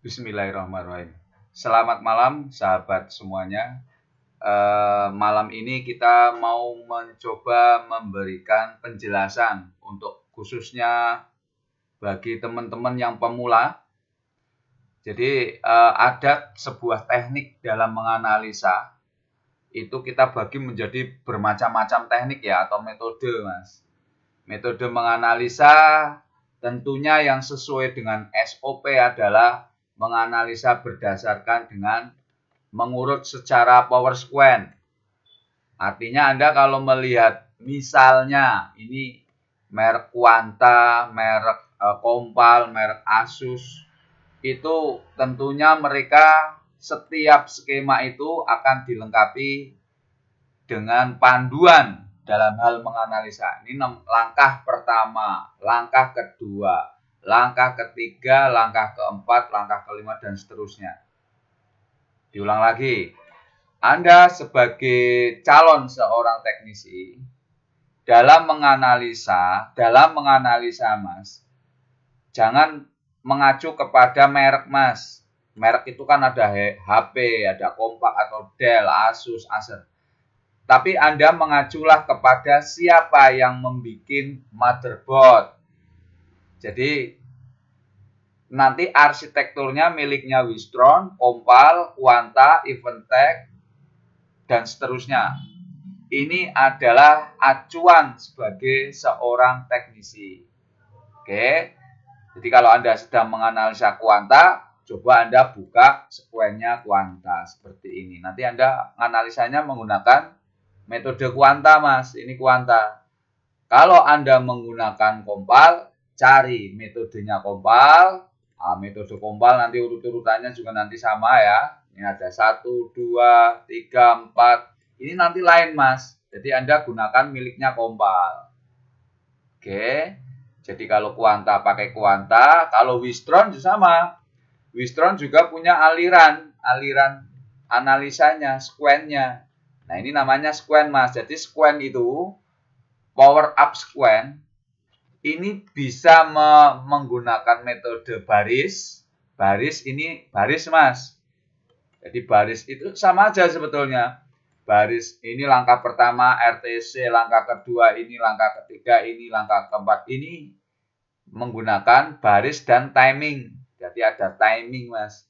Bismillahirrahmanirrahim. Selamat malam sahabat semuanya. E, malam ini kita mau mencoba memberikan penjelasan untuk khususnya bagi teman-teman yang pemula. Jadi e, ada sebuah teknik dalam menganalisa itu kita bagi menjadi bermacam-macam teknik ya atau metode mas. Metode menganalisa tentunya yang sesuai dengan SOP adalah menganalisa berdasarkan dengan mengurut secara power sequence. Artinya Anda kalau melihat misalnya ini merek Quanta, merek eh, Kompal, merek Asus itu tentunya mereka setiap skema itu akan dilengkapi dengan panduan dalam hal menganalisa. Ini langkah pertama, langkah kedua, langkah ketiga, langkah keempat, langkah kelima, dan seterusnya. Diulang lagi, Anda sebagai calon seorang teknisi, dalam menganalisa, dalam menganalisa mas, jangan mengacu kepada merek mas. Merek itu kan ada HP, ada kompak atau Dell, Asus, Acer. Tapi Anda mengaculah kepada siapa yang membuat motherboard, jadi nanti arsitekturnya miliknya Wistron, Kompal, Quanta, Eventech, dan seterusnya. Ini adalah acuan sebagai seorang teknisi. Oke, jadi kalau Anda sedang menganalisa kuanta, coba Anda buka sekuennya kuanta seperti ini. Nanti Anda analisanya menggunakan metode kuanta, Mas. Ini kuanta. Kalau Anda menggunakan kompal, cari metodenya kompal. Nah, metode kompal nanti urut-urutannya juga nanti sama ya. Ini ada 1, 2, 3, 4. Ini nanti lain mas. Jadi Anda gunakan miliknya kompal. Oke. Jadi kalau kuanta pakai kuanta. Kalau Wistron juga sama. Wistron juga punya aliran. Aliran analisanya, squennya. Nah ini namanya squen mas. Jadi squen itu power up squen ini bisa me menggunakan metode baris. Baris ini baris, Mas. Jadi baris itu sama aja sebetulnya. Baris ini langkah pertama RTC, langkah kedua ini, langkah ketiga ini, langkah keempat ini menggunakan baris dan timing. Jadi ada timing, Mas.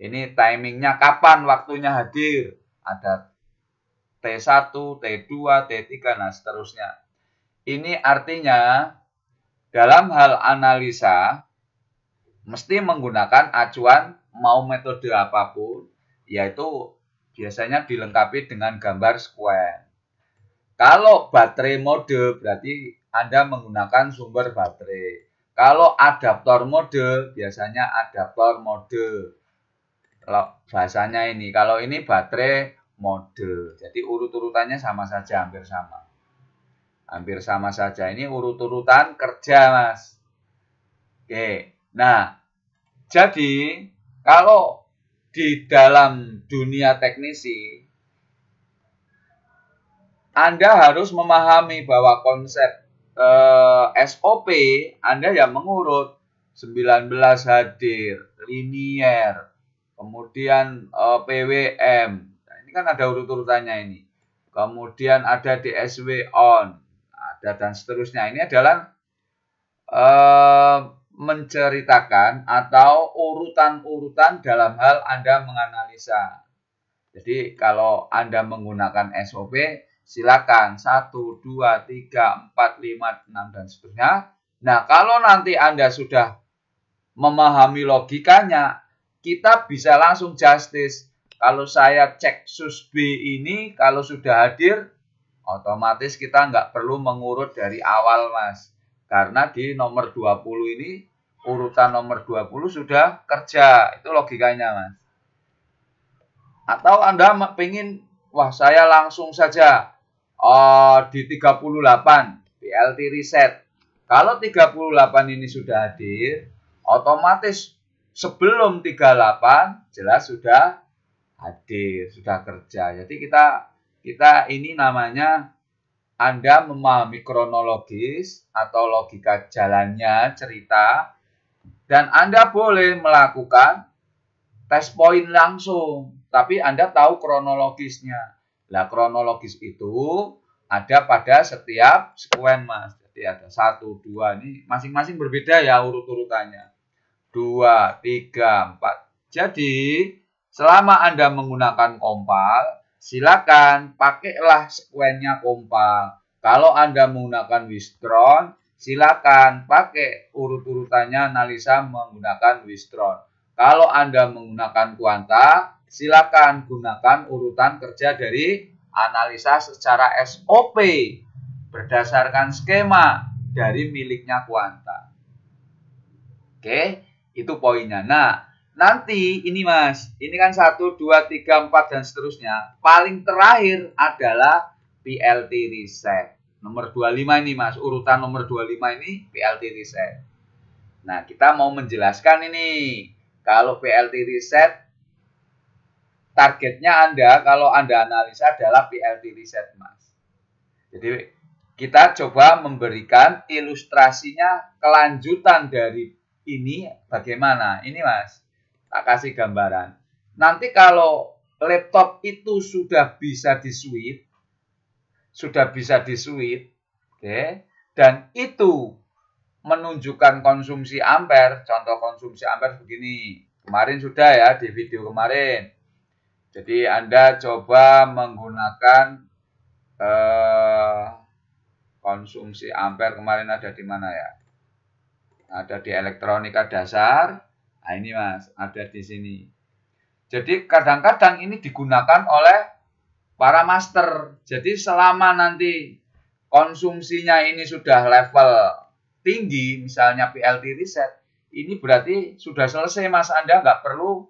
Ini timingnya kapan waktunya hadir. Ada T1, T2, T3, dan nah seterusnya. Ini artinya dalam hal analisa mesti menggunakan acuan mau metode apapun yaitu biasanya dilengkapi dengan gambar square. Kalau baterai mode berarti Anda menggunakan sumber baterai. Kalau adaptor mode biasanya adaptor mode. Kalau bahasanya ini, kalau ini baterai mode. Jadi urut-urutannya sama saja hampir sama. Hampir sama saja. Ini urut-urutan kerja, Mas. Oke. Nah, jadi kalau di dalam dunia teknisi anda harus memahami bahwa konsep eh, SOP Anda yang mengurut 19 hadir, linier, kemudian eh, PWM. Nah, ini kan ada urut-urutannya ini. Kemudian ada DSW on, ada dan seterusnya ini adalah e, menceritakan atau urutan-urutan dalam hal Anda menganalisa. Jadi kalau Anda menggunakan SOP, silakan 1, 2, 3, 4, 5, 6, dan seterusnya. Nah, kalau nanti Anda sudah memahami logikanya, kita bisa langsung justice. Kalau saya cek sus B ini, kalau sudah hadir, Otomatis kita nggak perlu mengurut dari awal, Mas. Karena di nomor 20 ini, urutan nomor 20 sudah kerja. Itu logikanya, Mas. Atau Anda pengen, wah saya langsung saja oh, di 38, BLT Reset. Kalau 38 ini sudah hadir, otomatis sebelum 38 jelas sudah hadir, sudah kerja. Jadi kita kita ini namanya Anda memahami kronologis atau logika jalannya cerita dan Anda boleh melakukan tes poin langsung, tapi Anda tahu kronologisnya. Nah, kronologis itu ada pada setiap sekuen, Mas. Jadi ada satu, dua, ini masing-masing berbeda ya urut-urutannya. Dua, tiga, empat. Jadi, selama Anda menggunakan kompal, silakan pakailah sekuennya kompak. Kalau Anda menggunakan Wistron, silakan pakai urut-urutannya analisa menggunakan Wistron. Kalau Anda menggunakan Kuanta silakan gunakan urutan kerja dari analisa secara SOP berdasarkan skema dari miliknya Kuanta Oke, itu poinnya. Nah, Nanti ini mas, ini kan 1, 2, 3, 4 dan seterusnya. Paling terakhir adalah PLT reset. Nomor 25 ini mas, urutan nomor 25 ini PLT reset. Nah kita mau menjelaskan ini. Kalau PLT reset, targetnya Anda kalau Anda analisa adalah PLT reset mas. Jadi kita coba memberikan ilustrasinya kelanjutan dari ini bagaimana. Ini mas tak kasih gambaran. Nanti kalau laptop itu sudah bisa di switch, sudah bisa di switch, oke, okay, dan itu menunjukkan konsumsi ampere, contoh konsumsi ampere begini. Kemarin sudah ya di video kemarin. Jadi Anda coba menggunakan eh, konsumsi ampere kemarin ada di mana ya? Ada di elektronika dasar, Nah, ini Mas, ada di sini. Jadi kadang-kadang ini digunakan oleh para master. Jadi selama nanti konsumsinya ini sudah level tinggi, misalnya PLT riset, ini berarti sudah selesai Mas Anda nggak perlu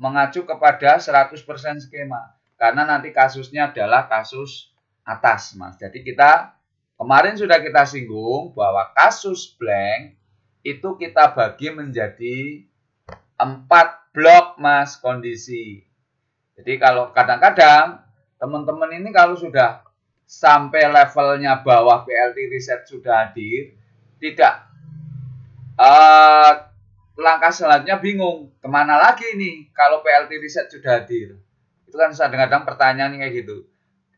mengacu kepada 100% skema. Karena nanti kasusnya adalah kasus atas Mas. Jadi kita kemarin sudah kita singgung bahwa kasus blank itu kita bagi menjadi 4 blok mas kondisi. Jadi kalau kadang-kadang teman-teman ini kalau sudah sampai levelnya bawah BLT riset sudah hadir, tidak uh, langkah selanjutnya bingung kemana lagi ini kalau PLT riset sudah hadir. Itu kan kadang-kadang pertanyaan kayak gitu.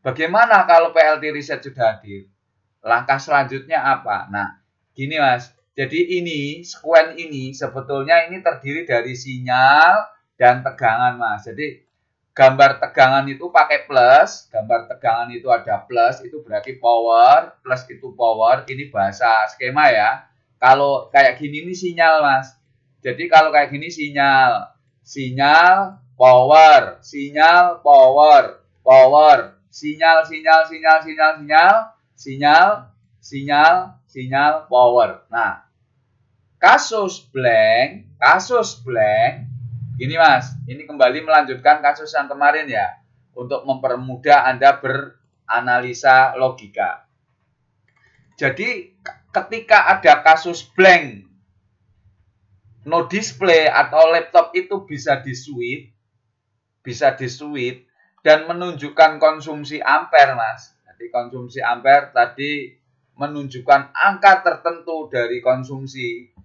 Bagaimana kalau PLT riset sudah hadir? Langkah selanjutnya apa? Nah, gini mas, jadi ini, sekuen ini sebetulnya ini terdiri dari sinyal dan tegangan, Mas. Jadi gambar tegangan itu pakai plus, gambar tegangan itu ada plus, itu berarti power, plus itu power, ini bahasa skema ya. Kalau kayak gini ini sinyal, Mas. Jadi kalau kayak gini sinyal, sinyal, power, sinyal, power, power, sinyal, sinyal, sinyal, sinyal, sinyal, sinyal, sinyal, sinyal, power. Nah, kasus blank, kasus blank. ini Mas, ini kembali melanjutkan kasus yang kemarin ya untuk mempermudah Anda beranalisa logika. Jadi ketika ada kasus blank no display atau laptop itu bisa disuit bisa disuit dan menunjukkan konsumsi ampere, Mas. Jadi konsumsi ampere tadi menunjukkan angka tertentu dari konsumsi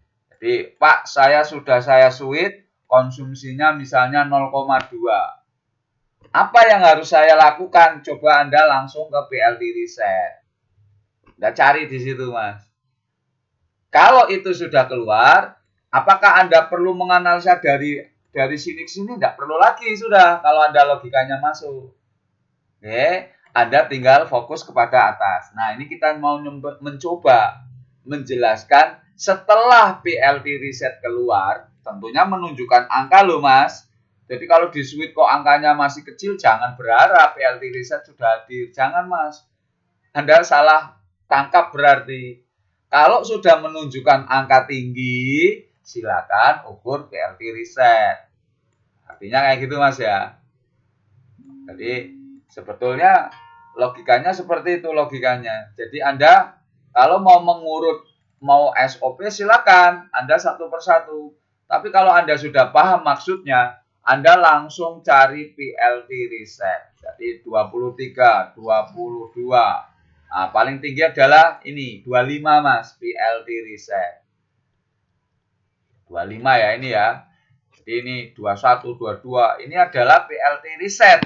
Pak, saya sudah saya suit, konsumsinya misalnya 0,2. Apa yang harus saya lakukan? Coba Anda langsung ke PLT Reset. Anda cari di situ, Mas. Kalau itu sudah keluar, apakah Anda perlu menganalisa dari dari sini ke sini? Tidak perlu lagi, sudah. Kalau Anda logikanya masuk. Oke, Anda tinggal fokus kepada atas. Nah, ini kita mau mencoba menjelaskan setelah PLT riset keluar, tentunya menunjukkan angka loh mas. Jadi kalau di Sweet kok angkanya masih kecil, jangan berharap PLT riset sudah hadir. Jangan mas. Anda salah tangkap berarti. Kalau sudah menunjukkan angka tinggi, silakan ukur PLT riset. Artinya kayak gitu mas ya. Jadi sebetulnya logikanya seperti itu logikanya. Jadi Anda kalau mau mengurut mau SOP silakan, Anda satu persatu. Tapi kalau Anda sudah paham maksudnya, Anda langsung cari PLT reset. Jadi 23, 22. Nah, paling tinggi adalah ini 25 Mas, PLT reset. 25 ya ini ya. Jadi ini 21, 22. Ini adalah PLT reset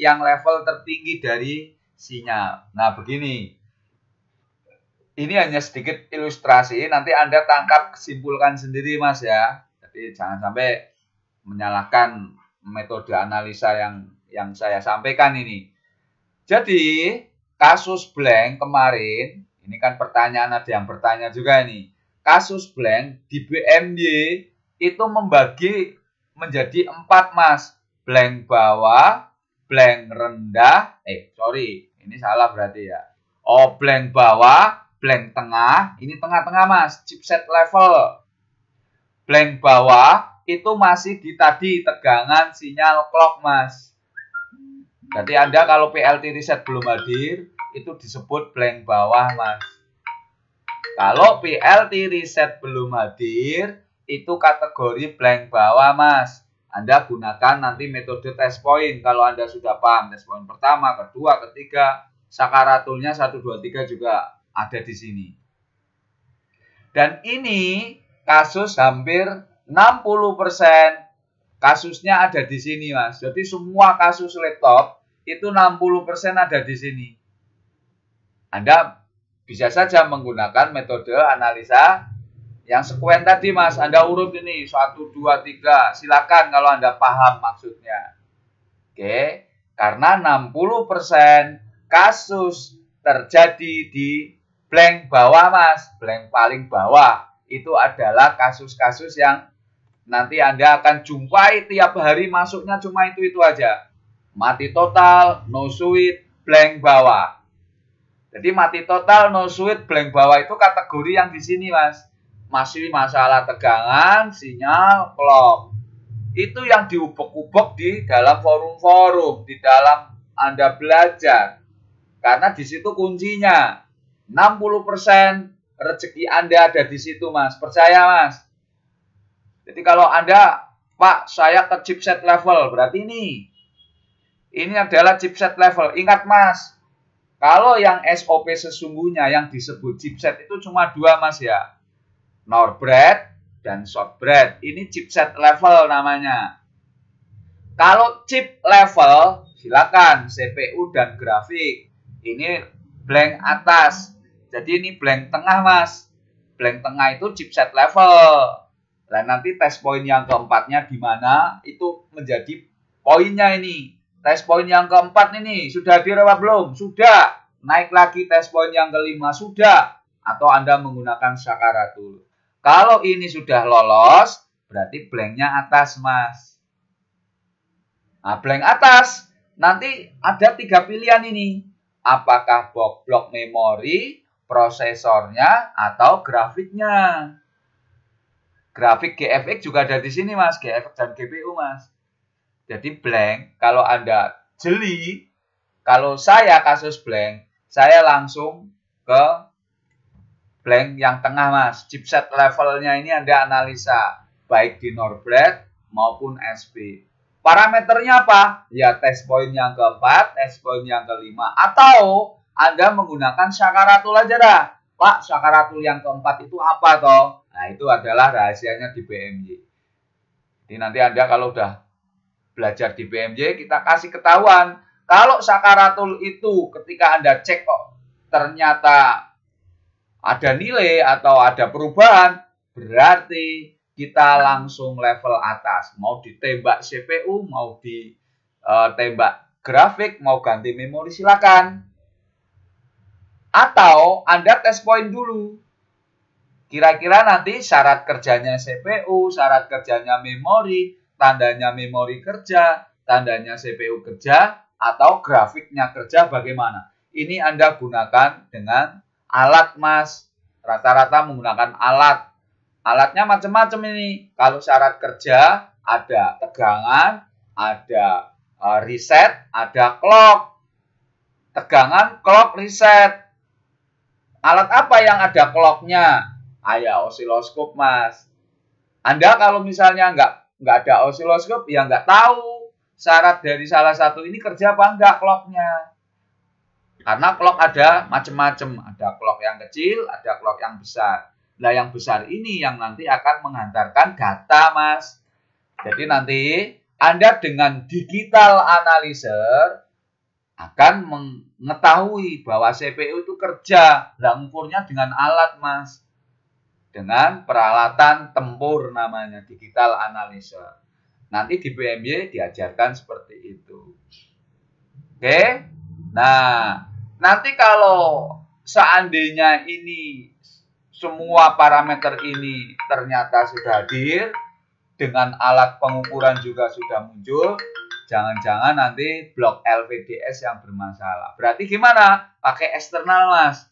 yang level tertinggi dari sinyal. Nah, begini ini hanya sedikit ilustrasi, nanti Anda tangkap kesimpulkan sendiri Mas ya. Jadi jangan sampai menyalahkan metode analisa yang yang saya sampaikan ini. Jadi, kasus blank kemarin, ini kan pertanyaan ada yang bertanya juga ini. Kasus blank di BMD itu membagi menjadi empat mas. Blank bawah, blank rendah, eh sorry, ini salah berarti ya. Oh, blank bawah, blank tengah, ini tengah-tengah mas, chipset level. Blank bawah, itu masih di tadi tegangan sinyal clock mas. Jadi Anda kalau PLT reset belum hadir, itu disebut blank bawah mas. Kalau PLT reset belum hadir, itu kategori blank bawah mas. Anda gunakan nanti metode test point kalau Anda sudah paham. Test point pertama, kedua, ketiga, sakaratulnya 1, 2, 3 juga ada di sini. Dan ini kasus hampir 60% kasusnya ada di sini, Mas. Jadi semua kasus laptop itu 60% ada di sini. Anda bisa saja menggunakan metode analisa yang sekuen tadi, Mas. Anda urut ini 1 2 3. Silakan kalau Anda paham maksudnya. Oke, karena 60% kasus terjadi di blank bawah mas blank paling bawah itu adalah kasus-kasus yang nanti anda akan jumpai tiap hari masuknya cuma itu itu aja mati total no suit blank bawah jadi mati total no suit blank bawah itu kategori yang di sini mas masih masalah tegangan sinyal klop. itu yang diubek-ubek di dalam forum-forum, di dalam Anda belajar. Karena di situ kuncinya. 60% rezeki Anda ada di situ, Mas. Percaya, Mas. Jadi kalau Anda, Pak, saya ke chipset level, berarti ini. Ini adalah chipset level. Ingat, Mas. Kalau yang SOP sesungguhnya yang disebut chipset itu cuma dua, Mas ya. Norbread dan shortbread. Ini chipset level namanya. Kalau chip level, silakan CPU dan grafik. Ini blank atas. Jadi ini blank tengah, Mas. Blank tengah itu chipset level. Nah, nanti test point yang keempatnya di mana itu menjadi poinnya ini. Test point yang keempat ini sudah hadir apa belum? Sudah. Naik lagi test point yang kelima sudah. Atau Anda menggunakan sakaratul. Kalau ini sudah lolos, berarti blanknya atas, Mas. Nah, blank atas, nanti ada tiga pilihan ini apakah blok memori, prosesornya, atau grafiknya. Grafik GFX juga ada di sini, Mas. GFX dan GPU, Mas. Jadi blank, kalau Anda jeli, kalau saya kasus blank, saya langsung ke blank yang tengah, Mas. Chipset levelnya ini Anda analisa, baik di Norbert maupun SP. Parameternya apa? Ya test point yang keempat, test point yang kelima. Atau Anda menggunakan syakaratul aja dah. Pak, syakaratul yang keempat itu apa toh? Nah itu adalah rahasianya di BMJ. Jadi nanti Anda kalau udah belajar di BMJ, kita kasih ketahuan. Kalau syakaratul itu ketika Anda cek kok ternyata ada nilai atau ada perubahan, berarti kita langsung level atas. Mau ditembak CPU, mau ditembak eh, grafik, mau ganti memori silakan. Atau Anda tes point dulu. Kira-kira nanti syarat kerjanya CPU, syarat kerjanya memori, tandanya memori kerja, tandanya CPU kerja, atau grafiknya kerja bagaimana. Ini Anda gunakan dengan alat, Mas. Rata-rata menggunakan alat Alatnya macam-macam ini. Kalau syarat kerja, ada tegangan, ada e, reset, ada clock. Tegangan, clock, reset. Alat apa yang ada clocknya? Ayah osiloskop, Mas. Anda kalau misalnya nggak nggak ada osiloskop, ya nggak tahu syarat dari salah satu ini kerja apa nggak clocknya. Karena clock ada macam-macam, ada clock yang kecil, ada clock yang besar. Nah, yang besar ini yang nanti akan menghantarkan data, Mas. Jadi nanti Anda dengan digital analyzer akan mengetahui bahwa CPU itu kerja, langkurnya dengan alat, Mas. Dengan peralatan tempur namanya digital analyzer. Nanti di BMY diajarkan seperti itu. Oke. Nah, nanti kalau seandainya ini semua parameter ini ternyata sudah hadir dengan alat pengukuran juga sudah muncul jangan-jangan nanti blok LVDS yang bermasalah berarti gimana pakai eksternal mas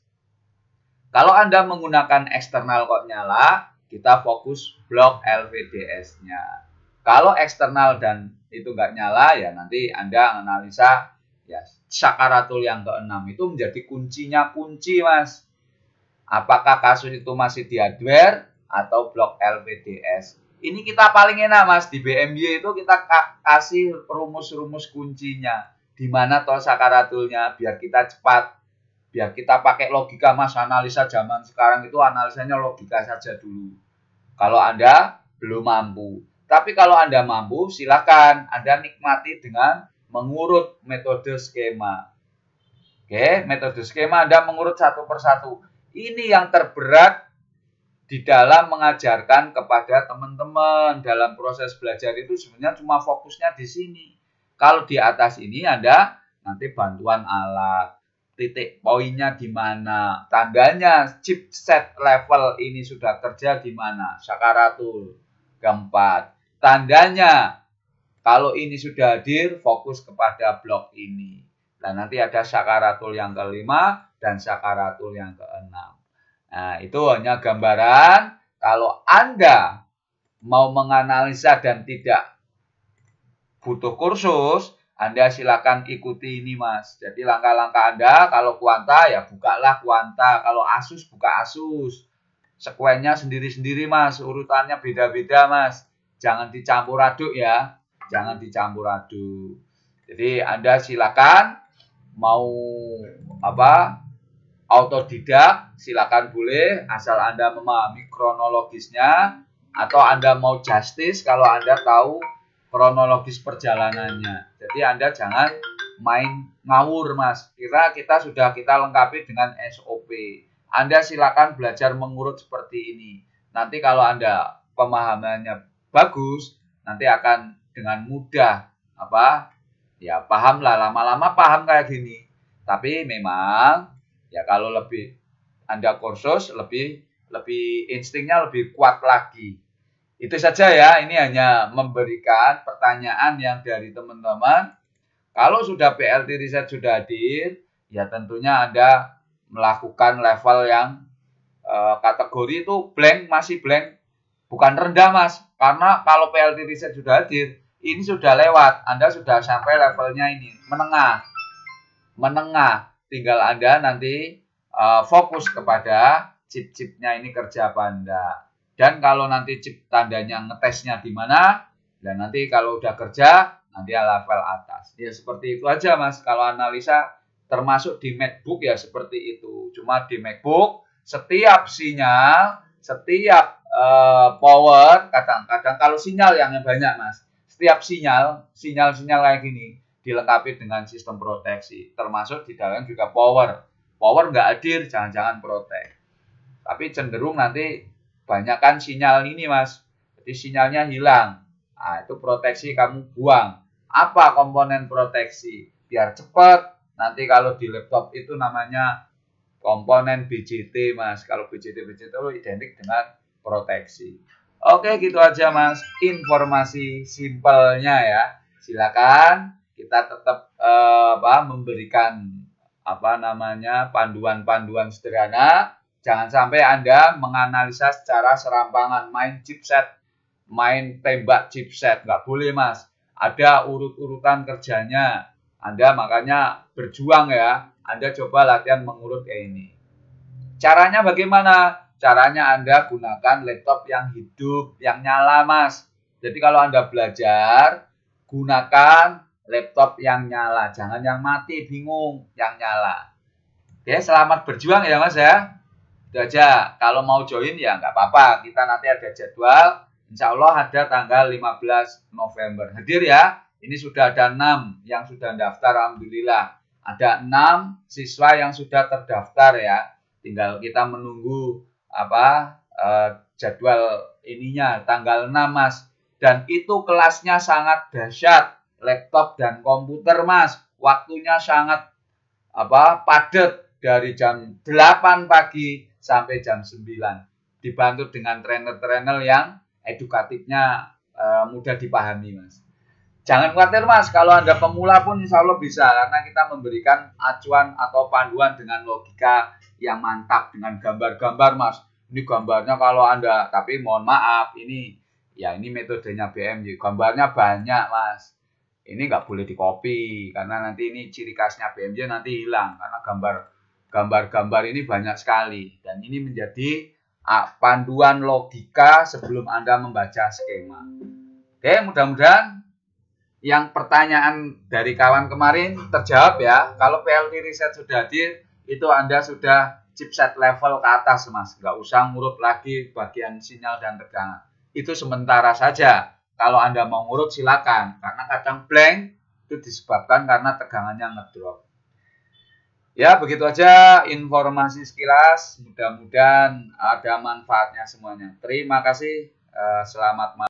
kalau anda menggunakan eksternal kok nyala kita fokus blok LVDS nya kalau eksternal dan itu nggak nyala ya nanti anda analisa ya sakaratul yang keenam itu menjadi kuncinya kunci mas Apakah kasus itu masih di hardware atau blok LPDS? Ini kita paling enak mas di BMY itu kita kasih rumus-rumus kuncinya di mana tol sakaratulnya biar kita cepat biar kita pakai logika mas analisa zaman sekarang itu analisanya logika saja dulu kalau anda belum mampu tapi kalau anda mampu silakan anda nikmati dengan mengurut metode skema oke metode skema anda mengurut satu persatu ini yang terberat di dalam mengajarkan kepada teman-teman dalam proses belajar itu sebenarnya cuma fokusnya di sini. Kalau di atas ini ada nanti bantuan alat, titik poinnya di mana, tandanya chipset level ini sudah kerja di mana, sakaratul keempat. Tandanya kalau ini sudah hadir, fokus kepada blok ini. Dan nanti ada sakaratul yang kelima, dan sakaratul yang keenam. Nah, itu hanya gambaran kalau Anda mau menganalisa dan tidak butuh kursus, Anda silakan ikuti ini, Mas. Jadi langkah-langkah Anda kalau kuanta ya bukalah kuanta, kalau Asus buka Asus. Sekuennya sendiri-sendiri, Mas. Urutannya beda-beda, Mas. Jangan dicampur aduk ya. Jangan dicampur aduk. Jadi Anda silakan mau apa autodidak silakan boleh asal Anda memahami kronologisnya atau Anda mau justice kalau Anda tahu kronologis perjalanannya. Jadi Anda jangan main ngawur Mas. Kira kita sudah kita lengkapi dengan SOP. Anda silakan belajar mengurut seperti ini. Nanti kalau Anda pemahamannya bagus, nanti akan dengan mudah apa? Ya paham lah lama-lama paham kayak gini. Tapi memang Ya kalau lebih Anda kursus lebih lebih instingnya lebih kuat lagi. Itu saja ya, ini hanya memberikan pertanyaan yang dari teman-teman. Kalau sudah PLT riset sudah hadir, ya tentunya Anda melakukan level yang e, kategori itu blank masih blank, bukan rendah Mas. Karena kalau PLT riset sudah hadir, ini sudah lewat, Anda sudah sampai levelnya ini, menengah. Menengah. Tinggal Anda nanti uh, fokus kepada chip-chipnya ini kerja apa anda Dan kalau nanti chip tandanya ngetesnya di mana, dan nanti kalau udah kerja, nanti level atas. Ya seperti itu aja mas, kalau analisa termasuk di MacBook ya seperti itu. Cuma di MacBook, setiap sinyal, setiap uh, power, kadang-kadang kalau sinyal yang banyak mas, setiap sinyal, sinyal-sinyal kayak gini, dilengkapi dengan sistem proteksi termasuk di dalam juga power power nggak hadir jangan-jangan protek tapi cenderung nanti banyakkan sinyal ini mas jadi sinyalnya hilang nah, itu proteksi kamu buang apa komponen proteksi biar cepat nanti kalau di laptop itu namanya komponen BJT mas kalau BJT BJT itu identik dengan proteksi Oke, gitu aja Mas. Informasi simpelnya ya. Silakan kita tetap eh, apa memberikan apa namanya panduan-panduan sederhana jangan sampai Anda menganalisa secara serampangan main chipset main tembak chipset nggak boleh Mas ada urut-urutan kerjanya Anda makanya berjuang ya Anda coba latihan mengurut kayak ini caranya bagaimana caranya Anda gunakan laptop yang hidup yang nyala Mas jadi kalau Anda belajar gunakan laptop yang nyala, jangan yang mati bingung yang nyala. Oke, selamat berjuang ya Mas ya. Itu aja. Kalau mau join ya nggak apa-apa. Kita nanti ada jadwal. Insya Allah ada tanggal 15 November. Hadir ya. Ini sudah ada 6 yang sudah daftar. Alhamdulillah. Ada 6 siswa yang sudah terdaftar ya. Tinggal kita menunggu apa eh, jadwal ininya tanggal 6 Mas. Dan itu kelasnya sangat dahsyat laptop dan komputer mas waktunya sangat apa padat dari jam 8 pagi sampai jam 9 dibantu dengan trainer-trainer yang edukatifnya e, mudah dipahami mas jangan khawatir mas kalau anda pemula pun insya Allah bisa karena kita memberikan acuan atau panduan dengan logika yang mantap dengan gambar-gambar mas ini gambarnya kalau anda tapi mohon maaf ini ya ini metodenya BMJ gambarnya banyak mas ini nggak boleh di copy karena nanti ini ciri khasnya BMJ nanti hilang karena gambar gambar-gambar ini banyak sekali dan ini menjadi ah, panduan logika sebelum Anda membaca skema. Oke, mudah-mudahan yang pertanyaan dari kawan kemarin terjawab ya. Kalau PLT riset sudah hadir, itu Anda sudah chipset level ke atas, Mas. Nggak usah ngurut lagi bagian sinyal dan tegangan. Itu sementara saja kalau Anda mau ngurut silakan, karena kadang blank itu disebabkan karena tegangannya ngedrop. Ya, begitu aja informasi sekilas. Mudah-mudahan ada manfaatnya semuanya. Terima kasih. Eh, selamat malam.